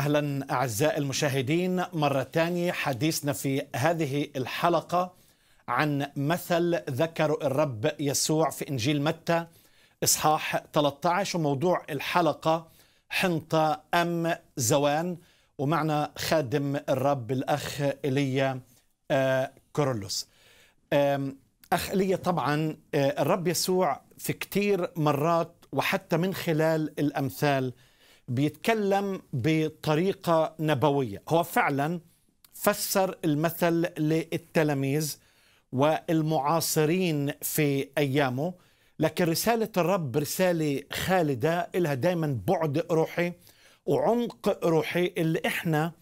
اهلا اعزائي المشاهدين مره ثانيه حديثنا في هذه الحلقه عن مثل ذكر الرب يسوع في انجيل متى اصحاح 13 وموضوع الحلقه حنطه ام زوان ومعنا خادم الرب الاخ ايليا آه، كورولوس اخ ايليا طبعا آه، الرب يسوع في كثير مرات وحتى من خلال الامثال بيتكلم بطريقة نبوية هو فعلا فسر المثل للتلاميذ والمعاصرين في أيامه لكن رسالة الرب رسالة خالدة إلها دايما بعد روحي وعمق روحي اللي إحنا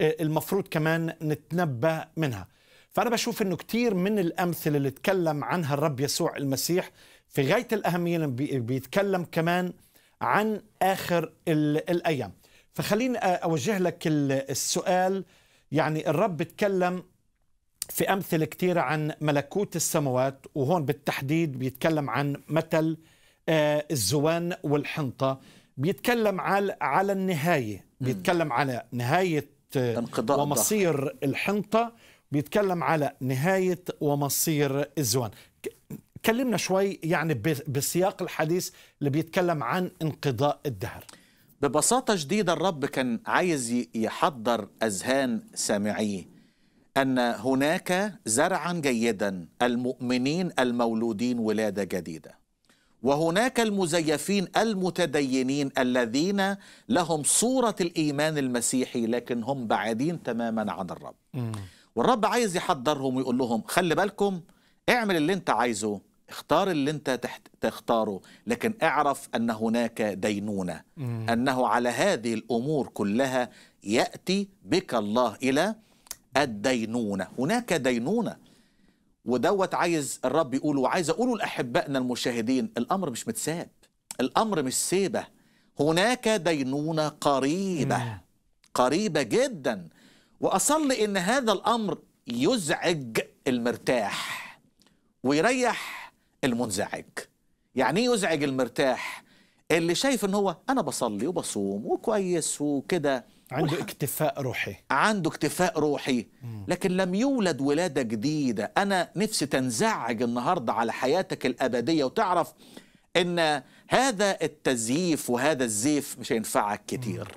آه، المفروض كمان نتنبه منها فأنا بشوف أنه كتير من الأمثلة اللي تكلم عنها الرب يسوع المسيح في غاية الأهمية بيتكلم كمان عن آخر الأيام فخليني أوجه لك السؤال يعني الرب بتكلم في أمثلة كثيرة عن ملكوت السماوات وهون بالتحديد بيتكلم عن مثل آه، الزوان والحنطة بيتكلم على على النهاية بيتكلم على نهاية آه، ومصير الحنطة بيتكلم على نهاية ومصير الزوان كلمنا شوي يعني بسياق الحديث اللي بيتكلم عن انقضاء الدهر ببساطة شديدة الرب كان عايز يحضر أذهان سامعيه أن هناك زرعا جيدا المؤمنين المولودين ولادة جديدة وهناك المزيفين المتدينين الذين لهم صورة الإيمان المسيحي لكن هم بعيدين تماما عن الرب والرب عايز يحضرهم ويقول لهم خلي بالكم اعمل اللي انت عايزه اختار اللي انت تحت تختاره لكن اعرف ان هناك دينونه مم. انه على هذه الامور كلها ياتي بك الله الى الدينونه هناك دينونه ودوت عايز الرب يقوله وعايز اقوله لاحبائنا المشاهدين الامر مش متساب الامر مش سيبه هناك دينونه قريبه مم. قريبه جدا واصلي ان هذا الامر يزعج المرتاح ويريح المنزعج يعني ايه يزعج المرتاح اللي شايف ان هو انا بصلي وبصوم وكويس وكده عنده اكتفاء روحي عنده اكتفاء روحي لكن لم يولد ولادة جديدة أنا نفسي تنزعج النهاردة على حياتك الأبدية وتعرف أن هذا التزييف وهذا الزيف مش هينفعك كتير